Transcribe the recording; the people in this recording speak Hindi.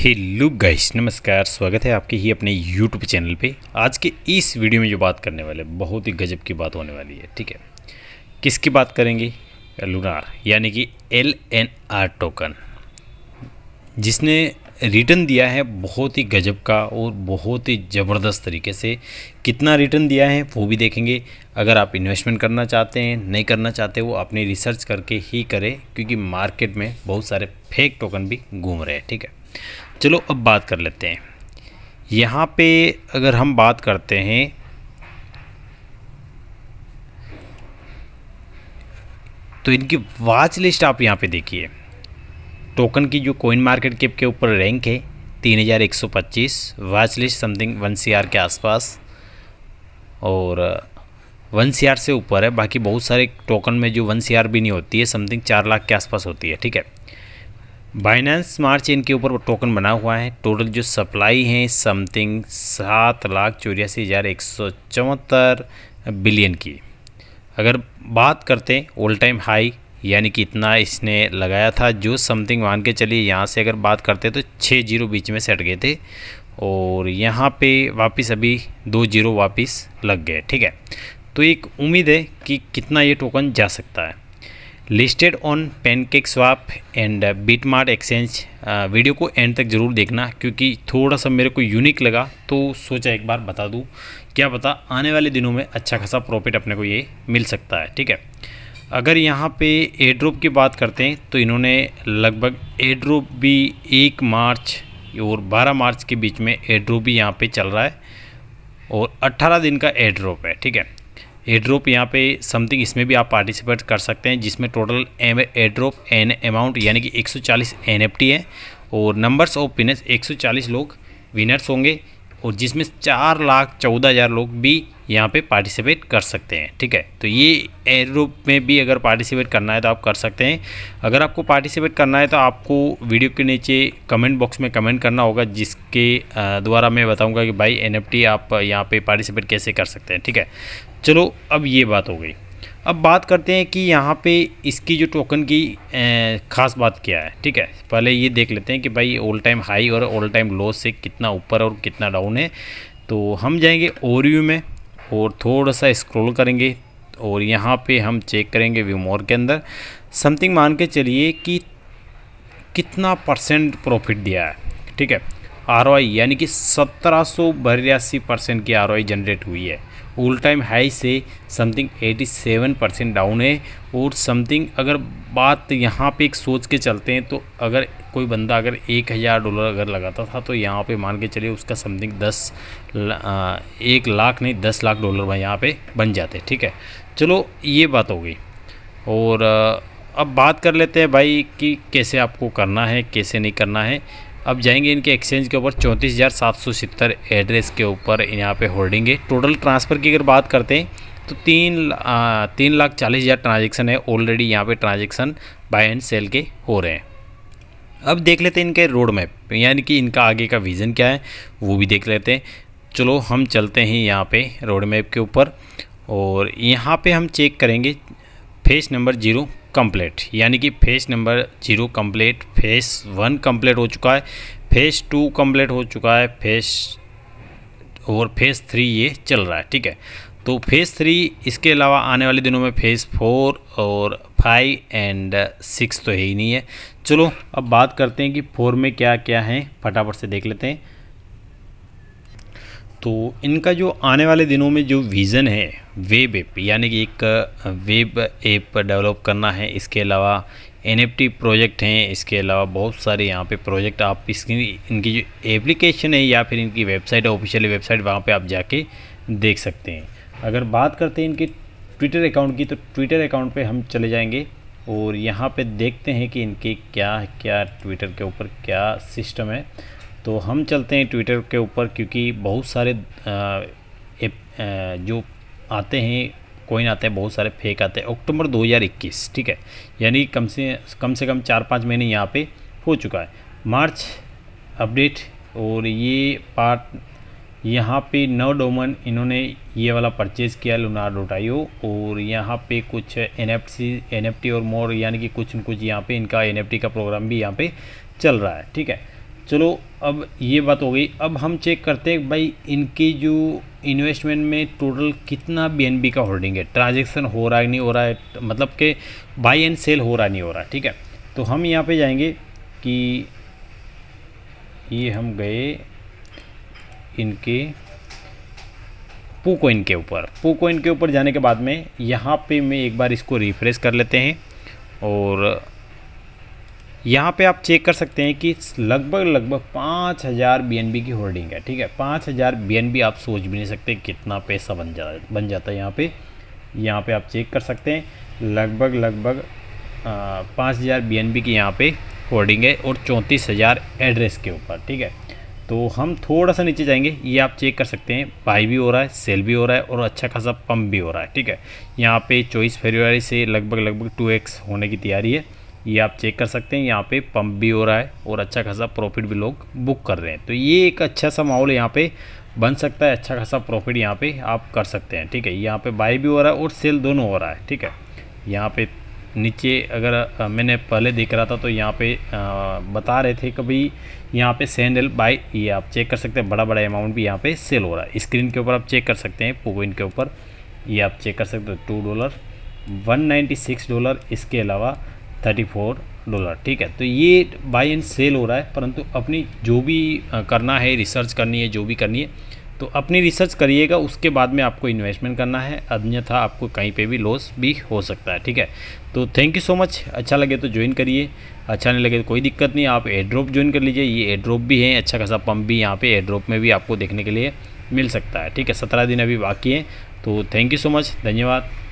हेलो गाइस नमस्कार स्वागत है आपके ही अपने यूट्यूब चैनल पे आज के इस वीडियो में जो बात करने वाले बहुत ही गजब की बात होने वाली है ठीक है किसकी बात करेंगे लूनार यानी कि एल एन आर टोकन जिसने रिटर्न दिया है बहुत ही गजब का और बहुत ही ज़बरदस्त तरीके से कितना रिटर्न दिया है वो भी देखेंगे अगर आप इन्वेस्टमेंट करना चाहते हैं नहीं करना चाहते वो अपनी रिसर्च करके ही करें क्योंकि मार्केट में बहुत सारे फेक टोकन भी घूम रहे हैं ठीक है चलो अब बात कर लेते हैं यहाँ पे अगर हम बात करते हैं तो इनकी वाच लिस्ट आप यहाँ पे देखिए टोकन की जो कोइन मार्केट कैप के ऊपर रैंक है 3125 watch list something one C के आसपास और वन सी से ऊपर है बाकी बहुत सारे टोकन में जो वन सी भी नहीं होती है समथिंग चार लाख के आसपास होती है ठीक है बाइनेंस मार्च इनके ऊपर टोकन बना हुआ है टोटल जो सप्लाई है समथिंग सात लाख चौरासी हज़ार एक सौ चौहत्तर बिलियन की अगर बात करते ऑल टाइम हाई यानी कि इतना इसने लगाया था जो समथिंग मान के चलिए यहाँ से अगर बात करते तो छः जीरो बीच में सेट गए थे और यहाँ पे वापस अभी दो जीरो वापस लग गए ठीक है तो एक उम्मीद है कि कितना ये टोकन जा सकता है listed on PancakeSwap and BitMart exchange video को एंड तक ज़रूर देखना क्योंकि थोड़ा सा मेरे को यूनिक लगा तो सोचा एक बार बता दूँ क्या पता आने वाले दिनों में अच्छा खासा प्रॉफिट अपने को ये मिल सकता है ठीक है अगर यहाँ पे एड्रोप की बात करते हैं तो इन्होंने लगभग एड्रोप भी एक मार्च और बारह मार्च के बीच में एड्रोप भी यहाँ पर चल रहा है और अट्ठारह दिन का एड्रोप है ठीक है एड्रोप यहाँ पे समथिंग इसमें भी आप पार्टिसिपेट कर सकते हैं जिसमें टोटल एड्रोप एन अमाउंट यानी कि 140 एनएफटी है और नंबर्स ऑफ विनर्स 140 लोग विनर्स होंगे और जिसमें चार लाख चौदह हज़ार लोग भी यहाँ पे पार्टिसिपेट कर सकते हैं ठीक है तो ये एयरूप में भी अगर पार्टिसिपेट करना है तो आप कर सकते हैं अगर आपको पार्टिसिपेट करना है तो आपको वीडियो के नीचे कमेंट बॉक्स में कमेंट करना होगा जिसके द्वारा मैं बताऊँगा कि भाई एन आप यहाँ पर पार्टिसिपेट कैसे कर सकते हैं ठीक है चलो अब ये बात हो गई अब बात करते हैं कि यहाँ पे इसकी जो टोकन की ख़ास बात क्या है ठीक है पहले ये देख लेते हैं कि भाई ऑल टाइम हाई और ऑल टाइम लो से कितना ऊपर और कितना डाउन है तो हम जाएंगे ओरियो में और थोड़ा सा स्क्रॉल करेंगे और यहाँ पे हम चेक करेंगे व्यूमोर के अंदर समथिंग मान के चलिए कि कितना परसेंट प्रॉफिट दिया है ठीक है आर यानी कि सत्रह परसेंट की आर जनरेट हुई है ऑल टाइम हाई से समथिंग 87 परसेंट डाउन है और समथिंग अगर बात यहाँ पे एक सोच के चलते हैं तो अगर कोई बंदा अगर एक हज़ार डॉलर अगर लगाता था तो यहाँ पे मान के चलिए उसका समथिंग दस एक लाख नहीं दस लाख डॉलर वहाँ यहाँ पे बन जाते ठीक है चलो ये बात हो गई और अब बात कर लेते हैं भाई कि कैसे आपको करना है कैसे नहीं करना है अब जाएंगे इनके एक्सचेंज के ऊपर चौंतीस हज़ार सात सौ सितर एड्रेस के ऊपर यहाँ पे होल्डिंग है टोटल ट्रांसफ़र की अगर बात करते हैं तो तीन आ, तीन लाख चालीस हज़ार ट्रांजेक्शन है ऑलरेडी यहाँ पे ट्रांजेक्शन बाय एंड सेल के हो रहे हैं अब देख लेते हैं इनके रोड मैप यानी कि इनका आगे का विज़न क्या है वो भी देख लेते हैं चलो हम चलते हैं यहाँ पे रोड मैप के ऊपर और यहाँ पे हम चेक करेंगे फेस नंबर जीरो कंप्लीट यानी कि phase number zero complete phase one complete हो चुका है फेस टू कंप्लीट हो चुका है फेस और फेस थ्री ये चल रहा है ठीक है तो फेज़ थ्री इसके अलावा आने वाले दिनों में फेज़ फोर और फाइव एंड सिक्स तो है ही नहीं है चलो अब बात करते हैं कि फोर में क्या क्या है फटाफट से देख लेते हैं तो इनका जो आने वाले दिनों में जो विज़न है वेब ऐप यानी कि एक वेब ऐप डेवलप करना है इसके अलावा एन प्रोजेक्ट हैं इसके अलावा बहुत सारे यहाँ पे प्रोजेक्ट आप इसकी इनकी जो एप्लीकेशन है या फिर इनकी वेबसाइट है वेबसाइट वहाँ पे आप जाके देख सकते हैं अगर बात करते हैं इनके ट्विटर अकाउंट की तो ट्विटर अकाउंट पे हम चले जाएंगे और यहाँ पे देखते हैं कि इनके क्या क्या ट्विटर के ऊपर क्या सिस्टम है तो हम चलते हैं ट्विटर के ऊपर क्योंकि बहुत सारे आ, जो आते हैं कोइन आते हैं बहुत सारे फेक आते हैं अक्टूबर 2021 ठीक है यानी कम से कम से कम चार पाँच महीने यहाँ पे हो चुका है मार्च अपडेट और ये पार्ट यहाँ पे नव डोमन इन्होंने ये वाला परचेज़ किया लुनार डोटाइयो और यहाँ पे कुछ N F C N F T और मोर यानी कि कुछ न कुछ यहाँ पे इनका एन एफ टी का प्रोग्राम भी यहाँ पे चल रहा है ठीक है चलो अब ये बात हो गई अब हम चेक करते हैं भाई इनकी जो इन्वेस्टमेंट में टोटल कितना बीएनबी का होल्डिंग है ट्रांजेक्शन मतलब हो रहा है नहीं हो रहा है मतलब कि बाई एंड सेल हो रहा नहीं हो रहा ठीक है तो हम यहाँ पे जाएंगे कि ये हम गए इनके पोकोइन के ऊपर पोकोइन के ऊपर जाने के बाद में यहाँ पे मैं एक बार इसको रिफ्रेश कर लेते हैं और यहाँ पे आप चेक कर सकते हैं कि लगभग लगभग पाँच हज़ार बी की होल्डिंग है ठीक है पाँच हज़ार बी आप सोच भी नहीं सकते कितना पैसा बन जा बन जाता है यहाँ पे यहाँ पे आप चेक कर सकते हैं लगभग लगभग पाँच हज़ार बी की यहाँ पे होल्डिंग है और चौंतीस हज़ार एड्रेस के ऊपर ठीक है तो हम थोड़ा सा नीचे जाएंगे ये आप चेक कर सकते हैं बाई भी हो रहा है सेल भी हो रहा है और अच्छा खासा पम्प भी हो रहा है ठीक है यहाँ पर चौबीस फरवरी से लगभग लगभग टू एक्स होने की तैयारी है ये आप चेक कर सकते हैं यहाँ पे पंप भी हो रहा है और अच्छा खासा प्रॉफिट भी लोग बुक कर रहे हैं तो ये एक अच्छा सा माहौल यहाँ पे बन सकता है अच्छा खासा प्रॉफिट यहाँ पे आप कर सकते हैं ठीक है यहाँ पे बाय भी हो रहा है और सेल दोनों हो रहा है ठीक है यहाँ पे नीचे अगर मैंने पहले देख रहा था तो यहाँ पे बता रहे थे कभी यहाँ पे सैंडल बाय ये आप चेक कर सकते हैं बड़ा बड़ा अमाउंट भी यहाँ पे सेल हो रहा है स्क्रीन के ऊपर आप चेक कर सकते हैं पोविन के ऊपर ये आप चेक कर सकते हो टू डॉलर वन डॉलर इसके अलावा थर्टी फोर डॉलर ठीक है तो ये बाई एंड सेल हो रहा है परंतु अपनी जो भी करना है रिसर्च करनी है जो भी करनी है तो अपनी रिसर्च करिएगा उसके बाद में आपको इन्वेस्टमेंट करना है अन्यथा आपको कहीं पे भी लॉस भी हो सकता है ठीक है तो थैंक यू सो मच अच्छा लगे तो ज्वाइन करिए अच्छा नहीं लगे तो कोई दिक्कत नहीं आप एड्रॉप ज्वाइन कर लीजिए ये एड्रॉप भी है अच्छा खासा पंप भी यहाँ पे एड्रॉप में भी आपको देखने के लिए मिल सकता है ठीक है सत्रह दिन अभी बाकी हैं तो थैंक यू सो मच धन्यवाद